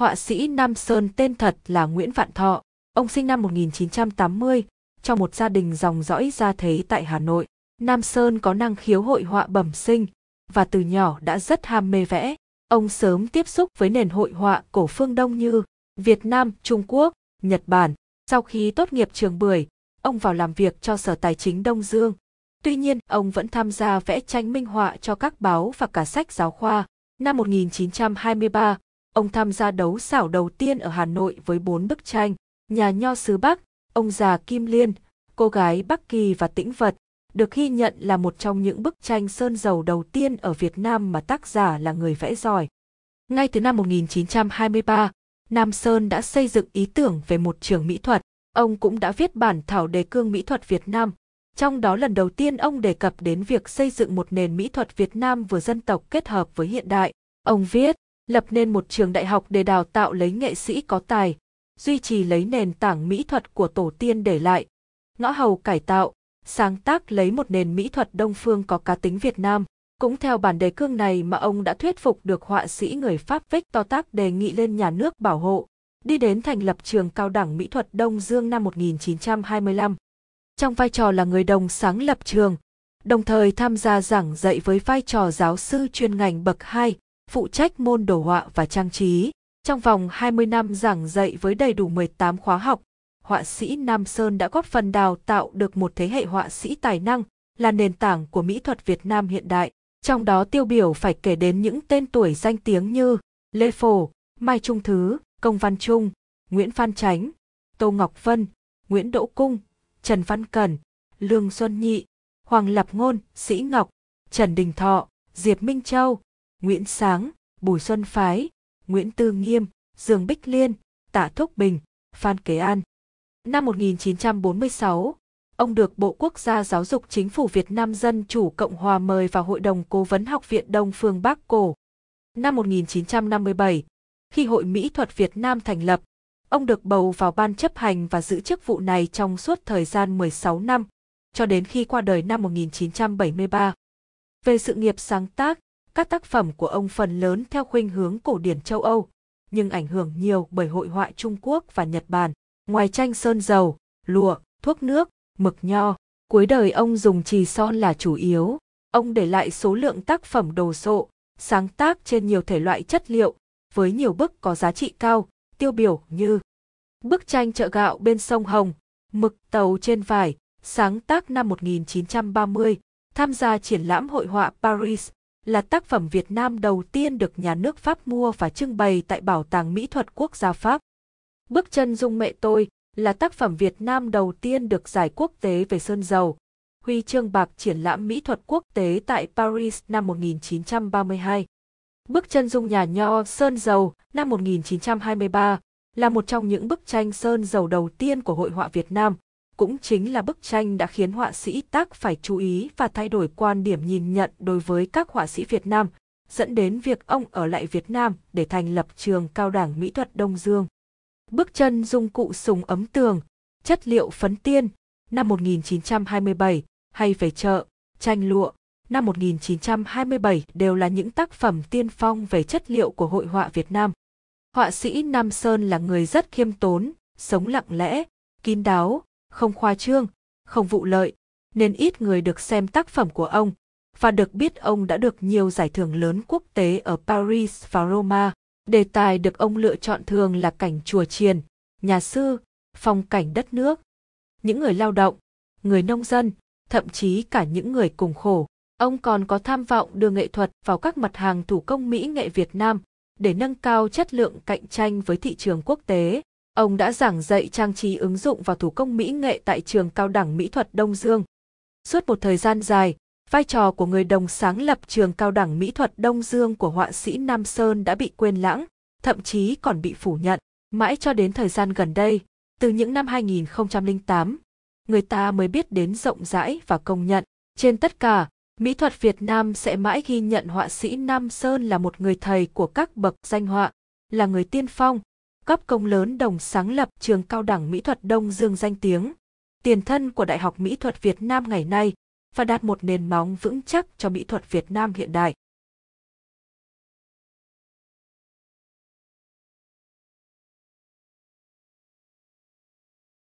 Họa sĩ Nam Sơn tên thật là Nguyễn Vạn Thọ, ông sinh năm 1980, trong một gia đình dòng dõi gia thế tại Hà Nội. Nam Sơn có năng khiếu hội họa bẩm sinh và từ nhỏ đã rất ham mê vẽ. Ông sớm tiếp xúc với nền hội họa cổ phương Đông như Việt Nam, Trung Quốc, Nhật Bản. Sau khi tốt nghiệp trường Bưởi, ông vào làm việc cho Sở Tài chính Đông Dương. Tuy nhiên, ông vẫn tham gia vẽ tranh minh họa cho các báo và cả sách giáo khoa. Năm 1923, Ông tham gia đấu xảo đầu tiên ở Hà Nội với bốn bức tranh, nhà nho xứ Bắc, ông già Kim Liên, cô gái Bắc Kỳ và Tĩnh Vật, được ghi nhận là một trong những bức tranh sơn dầu đầu tiên ở Việt Nam mà tác giả là người vẽ giỏi. Ngay từ năm 1923, Nam Sơn đã xây dựng ý tưởng về một trường mỹ thuật. Ông cũng đã viết bản thảo đề cương mỹ thuật Việt Nam. Trong đó lần đầu tiên ông đề cập đến việc xây dựng một nền mỹ thuật Việt Nam vừa dân tộc kết hợp với hiện đại. Ông viết, lập nên một trường đại học để đào tạo lấy nghệ sĩ có tài, duy trì lấy nền tảng mỹ thuật của tổ tiên để lại. Ngõ hầu cải tạo, sáng tác lấy một nền mỹ thuật đông phương có cá tính Việt Nam. Cũng theo bản đề cương này mà ông đã thuyết phục được họa sĩ người Pháp Victor Tác đề nghị lên nhà nước bảo hộ, đi đến thành lập trường cao đẳng mỹ thuật Đông Dương năm 1925. Trong vai trò là người đồng sáng lập trường, đồng thời tham gia giảng dạy với vai trò giáo sư chuyên ngành bậc 2, phụ trách môn đồ họa và trang trí. Trong vòng 20 năm giảng dạy với đầy đủ 18 khóa học, họa sĩ Nam Sơn đã góp phần đào tạo được một thế hệ họa sĩ tài năng, là nền tảng của mỹ thuật Việt Nam hiện đại. Trong đó tiêu biểu phải kể đến những tên tuổi danh tiếng như Lê Phổ, Mai Trung Thứ, Công Văn Trung, Nguyễn Phan Chánh, Tô Ngọc Vân, Nguyễn Đỗ Cung, Trần Văn Cẩn, Lương Xuân Nhị, Hoàng Lập Ngôn, Sĩ Ngọc, Trần Đình Thọ, Diệp Minh Châu, Nguyễn Sáng, Bùi Xuân Phái, Nguyễn Tư Nghiêm, Dương Bích Liên, Tạ Thúc Bình, Phan Kế An. Năm 1946, ông được Bộ Quốc gia Giáo dục Chính phủ Việt Nam Dân Chủ Cộng Hòa mời vào Hội đồng Cố vấn Học viện Đông Phương Bắc Cổ. Năm 1957, khi Hội Mỹ thuật Việt Nam thành lập, ông được bầu vào ban chấp hành và giữ chức vụ này trong suốt thời gian 16 năm, cho đến khi qua đời năm 1973. Về sự nghiệp sáng tác, các tác phẩm của ông phần lớn theo khuynh hướng cổ điển châu Âu, nhưng ảnh hưởng nhiều bởi hội họa Trung Quốc và Nhật Bản. Ngoài tranh sơn dầu, lụa, thuốc nước, mực nho, cuối đời ông dùng chì son là chủ yếu. Ông để lại số lượng tác phẩm đồ sộ, sáng tác trên nhiều thể loại chất liệu, với nhiều bức có giá trị cao, tiêu biểu như bức tranh chợ gạo bên sông Hồng, mực tàu trên vải, sáng tác năm 1930, tham gia triển lãm hội họa Paris là tác phẩm Việt Nam đầu tiên được nhà nước Pháp mua và trưng bày tại Bảo tàng Mỹ thuật Quốc gia Pháp. Bước chân dung mẹ tôi là tác phẩm Việt Nam đầu tiên được giải quốc tế về sơn dầu, huy chương bạc triển lãm mỹ thuật quốc tế tại Paris năm 1932. Bức chân dung nhà nho Sơn Dầu năm 1923 là một trong những bức tranh sơn dầu đầu tiên của hội họa Việt Nam, cũng chính là bức tranh đã khiến họa sĩ tác phải chú ý và thay đổi quan điểm nhìn nhận đối với các họa sĩ Việt Nam, dẫn đến việc ông ở lại Việt Nam để thành lập trường cao đẳng mỹ thuật Đông Dương. Bước chân dung cụ Sùng ấm tường, chất liệu phấn tiên, năm 1927, hay về chợ, tranh lụa, năm 1927 đều là những tác phẩm tiên phong về chất liệu của hội họa Việt Nam. Họa sĩ Nam Sơn là người rất khiêm tốn, sống lặng lẽ, kín đáo, không khoa trương, không vụ lợi, nên ít người được xem tác phẩm của ông và được biết ông đã được nhiều giải thưởng lớn quốc tế ở Paris và Roma. Đề tài được ông lựa chọn thường là cảnh chùa chiền, nhà sư, phong cảnh đất nước, những người lao động, người nông dân, thậm chí cả những người cùng khổ. Ông còn có tham vọng đưa nghệ thuật vào các mặt hàng thủ công mỹ nghệ Việt Nam để nâng cao chất lượng cạnh tranh với thị trường quốc tế. Ông đã giảng dạy trang trí ứng dụng và thủ công mỹ nghệ tại trường cao đẳng mỹ thuật Đông Dương. Suốt một thời gian dài, vai trò của người đồng sáng lập trường cao đẳng mỹ thuật Đông Dương của họa sĩ Nam Sơn đã bị quên lãng, thậm chí còn bị phủ nhận. Mãi cho đến thời gian gần đây, từ những năm 2008, người ta mới biết đến rộng rãi và công nhận. Trên tất cả, mỹ thuật Việt Nam sẽ mãi ghi nhận họa sĩ Nam Sơn là một người thầy của các bậc danh họa, là người tiên phong, cấp công lớn đồng sáng lập trường cao đẳng mỹ thuật Đông Dương danh tiếng, tiền thân của Đại học Mỹ thuật Việt Nam ngày nay và đạt một nền móng vững chắc cho mỹ thuật Việt Nam hiện đại.